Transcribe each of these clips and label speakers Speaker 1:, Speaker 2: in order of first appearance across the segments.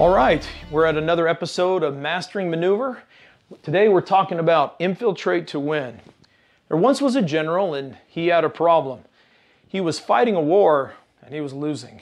Speaker 1: All right, we're at another episode of Mastering Maneuver. Today we're talking about infiltrate to win. There once was a general and he had a problem. He was fighting a war and he was losing.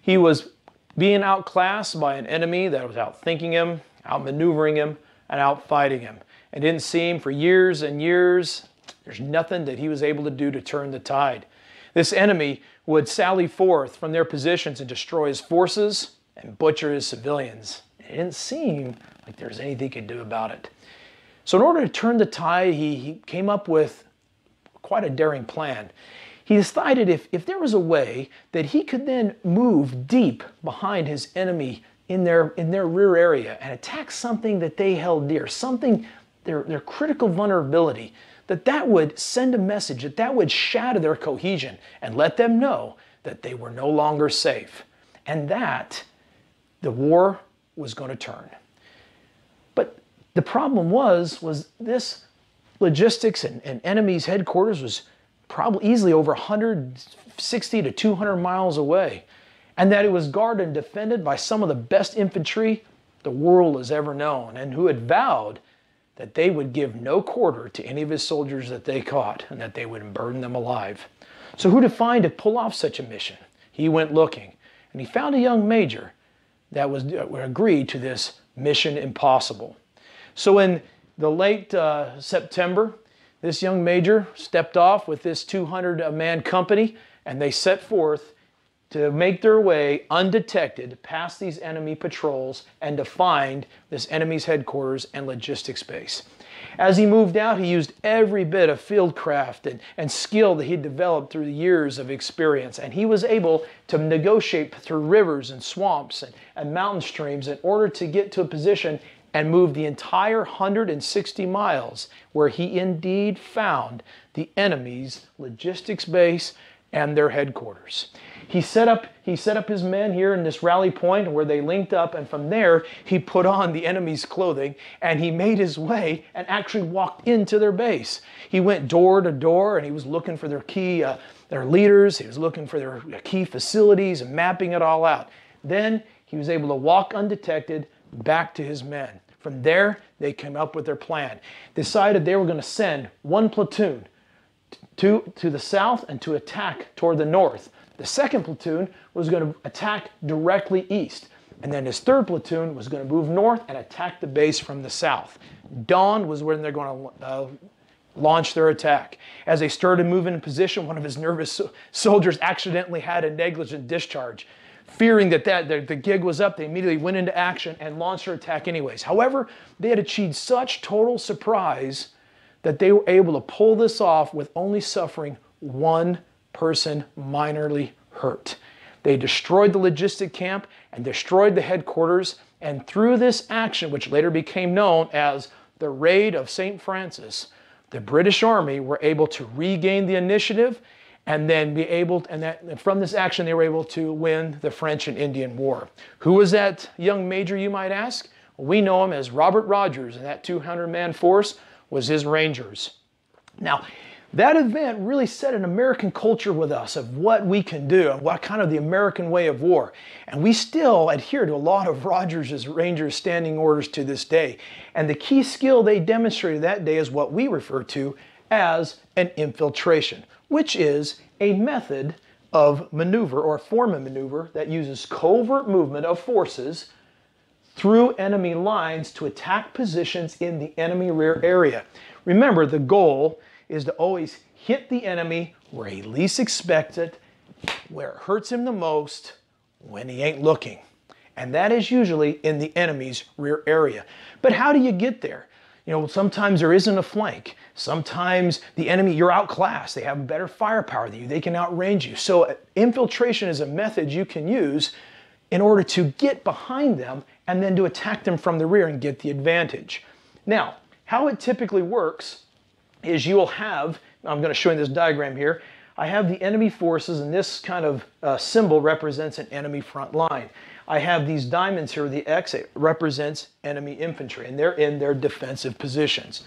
Speaker 1: He was being outclassed by an enemy that was outthinking him, outmaneuvering him, and outfighting him. It didn't seem for years and years, there's nothing that he was able to do to turn the tide. This enemy would sally forth from their positions and destroy his forces, and butcher his civilians. It didn't seem like there was anything he could do about it. So in order to turn the tide, he, he came up with quite a daring plan. He decided if, if there was a way that he could then move deep behind his enemy in their, in their rear area and attack something that they held dear, something, their, their critical vulnerability, that that would send a message, that that would shatter their cohesion and let them know that they were no longer safe. And that the war was going to turn. But the problem was, was this logistics and, and enemy's headquarters was probably easily over 160 to 200 miles away, and that it was guarded and defended by some of the best infantry the world has ever known, and who had vowed that they would give no quarter to any of his soldiers that they caught, and that they would burn them alive. So who to find to pull off such a mission? He went looking, and he found a young major that was uh, agreed to this mission impossible. So in the late uh, September, this young major stepped off with this 200-man company, and they set forth to make their way undetected past these enemy patrols and to find this enemy's headquarters and logistics base. As he moved out, he used every bit of fieldcraft and, and skill that he'd developed through the years of experience, and he was able to negotiate through rivers and swamps and, and mountain streams in order to get to a position and move the entire 160 miles where he indeed found the enemy's logistics base and their headquarters. He set up he set up his men here in this rally point where they linked up and from there he put on the enemy's clothing and he made his way and actually walked into their base. He went door to door and he was looking for their key uh, their leaders, he was looking for their uh, key facilities and mapping it all out. Then he was able to walk undetected back to his men. From there, they came up with their plan. Decided they were going to send one platoon to, to the south and to attack toward the north. The second platoon was going to attack directly east. And then his third platoon was going to move north and attack the base from the south. Dawn was when they're going to uh, launch their attack. As they started moving in position, one of his nervous so soldiers accidentally had a negligent discharge. Fearing that, that the, the gig was up, they immediately went into action and launched their attack anyways. However, they had achieved such total surprise that they were able to pull this off with only suffering one person minorly hurt. They destroyed the logistic camp and destroyed the headquarters. And through this action, which later became known as the Raid of St. Francis, the British Army were able to regain the initiative and then be able to, and that and from this action they were able to win the French and Indian War. Who was that young major you might ask? We know him as Robert Rogers and that 200 man force was his Rangers. Now, that event really set an American culture with us of what we can do and what kind of the American way of war. And we still adhere to a lot of Rogers' Rangers standing orders to this day. And the key skill they demonstrated that day is what we refer to as an infiltration, which is a method of maneuver or form of maneuver that uses covert movement of forces through enemy lines to attack positions in the enemy rear area. Remember, the goal is to always hit the enemy where he least expects it, where it hurts him the most, when he ain't looking. And that is usually in the enemy's rear area. But how do you get there? You know, sometimes there isn't a flank. Sometimes the enemy, you're outclassed. They have better firepower than you. They can outrange you. So uh, infiltration is a method you can use in order to get behind them and then to attack them from the rear and get the advantage. Now, how it typically works is you will have, I'm going to show you this diagram here, I have the enemy forces and this kind of uh, symbol represents an enemy front line. I have these diamonds here, the X represents enemy infantry and they're in their defensive positions.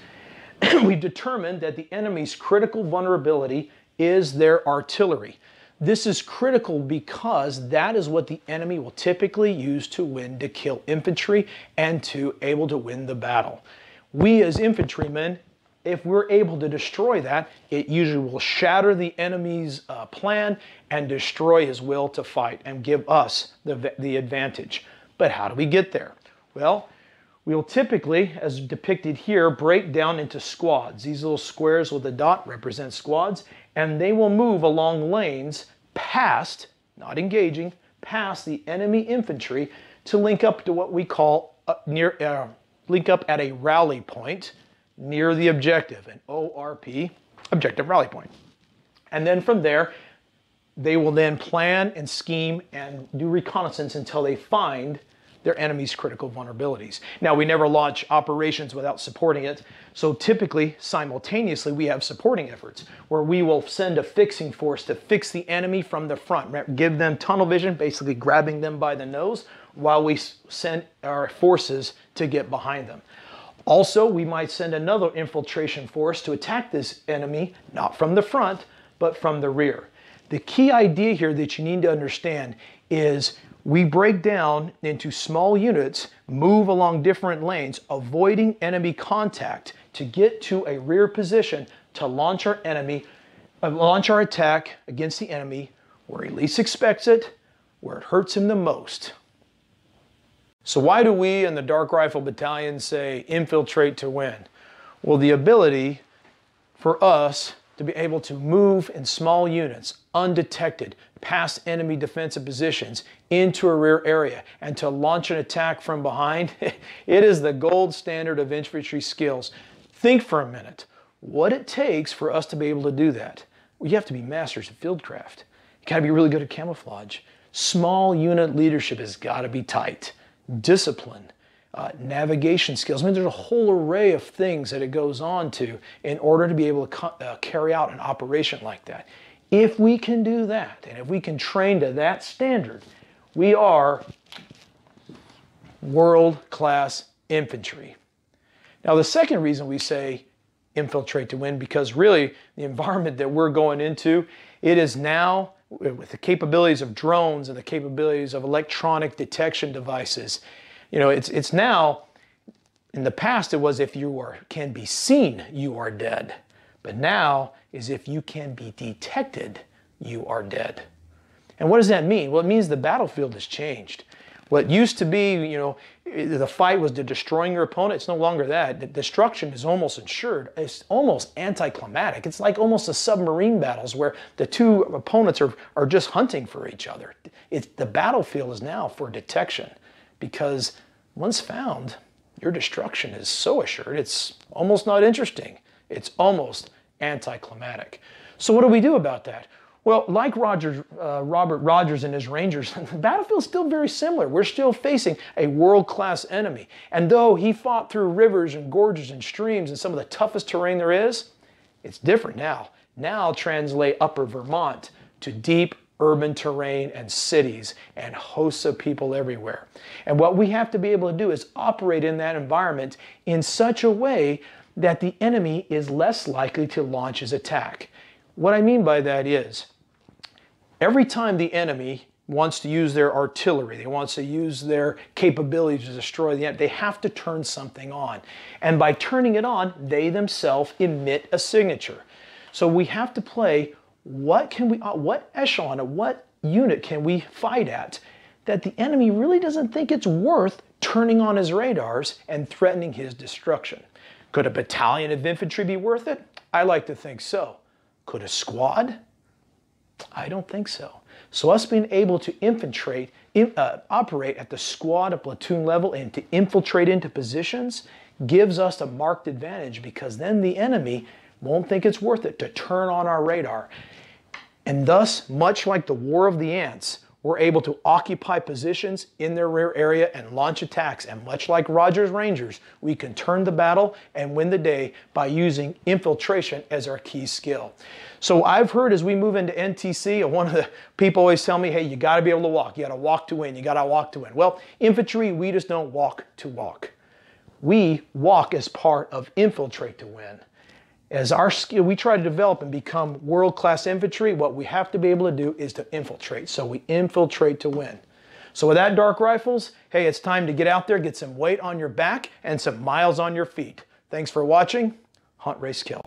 Speaker 1: We've determined that the enemy's critical vulnerability is their artillery. This is critical because that is what the enemy will typically use to win, to kill infantry and to able to win the battle. We as infantrymen, if we're able to destroy that, it usually will shatter the enemy's uh, plan and destroy his will to fight and give us the, the advantage. But how do we get there? Well, we'll typically, as depicted here, break down into squads. These little squares with a dot represent squads, and they will move along lanes past, not engaging, past the enemy infantry to link up to what we call uh, near uh, link up at a rally point near the objective, an ORP, objective rally point. And then from there, they will then plan and scheme and do reconnaissance until they find their enemy's critical vulnerabilities. Now, we never launch operations without supporting it, so typically, simultaneously, we have supporting efforts where we will send a fixing force to fix the enemy from the front, give them tunnel vision, basically grabbing them by the nose while we send our forces to get behind them. Also, we might send another infiltration force to attack this enemy, not from the front, but from the rear. The key idea here that you need to understand is we break down into small units, move along different lanes, avoiding enemy contact to get to a rear position to launch our enemy, uh, launch our attack against the enemy where he least expects it, where it hurts him the most. So why do we in the Dark Rifle Battalion say infiltrate to win? Well, the ability for us to be able to move in small units undetected past enemy defensive positions into a rear area and to launch an attack from behind, it is the gold standard of infantry skills. Think for a minute what it takes for us to be able to do that. Well, you have to be masters of fieldcraft. You gotta be really good at camouflage. Small unit leadership has gotta be tight. Discipline, uh, navigation skills. I mean, there's a whole array of things that it goes on to in order to be able to uh, carry out an operation like that. If we can do that, and if we can train to that standard, we are world-class infantry. Now, the second reason we say infiltrate to win, because really the environment that we're going into, it is now with the capabilities of drones and the capabilities of electronic detection devices, you know, it's, it's now, in the past it was if you are, can be seen, you are dead. But now is if you can be detected, you are dead. And what does that mean? Well, it means the battlefield has changed. What used to be, you know, the fight was destroying your opponent. It's no longer that. The destruction is almost ensured. It's almost anticlimactic. It's like almost the submarine battles where the two opponents are, are just hunting for each other. It's, the battlefield is now for detection because once found, your destruction is so assured it's almost not interesting. It's almost anticlimactic. So what do we do about that? Well, like Roger, uh, Robert Rogers and his Rangers, the battlefield's still very similar. We're still facing a world-class enemy. And though he fought through rivers and gorges and streams and some of the toughest terrain there is, it's different now. Now translate upper Vermont to deep urban terrain and cities and hosts of people everywhere. And what we have to be able to do is operate in that environment in such a way that the enemy is less likely to launch his attack. What I mean by that is every time the enemy wants to use their artillery, they wants to use their capability to destroy the enemy, they have to turn something on. And by turning it on, they themselves emit a signature. So we have to play what can we, uh, what echelon, or what unit can we fight at that the enemy really doesn't think it's worth turning on his radars and threatening his destruction? Could a battalion of infantry be worth it? I like to think so. Could a squad? I don't think so. So us being able to infiltrate, in, uh, operate at the squad or platoon level and to infiltrate into positions gives us a marked advantage because then the enemy won't think it's worth it to turn on our radar. And thus, much like the War of the Ants, we're able to occupy positions in their rear area and launch attacks. And much like Roger's Rangers, we can turn the battle and win the day by using infiltration as our key skill. So I've heard as we move into NTC, one of the people always tell me, hey, you gotta be able to walk. You gotta walk to win. You gotta walk to win. Well, infantry, we just don't walk to walk. We walk as part of infiltrate to win. As our skill, we try to develop and become world class infantry. What we have to be able to do is to infiltrate. So we infiltrate to win. So with that, Dark Rifles, hey, it's time to get out there, get some weight on your back and some miles on your feet. Thanks for watching. Hunt, race, kill.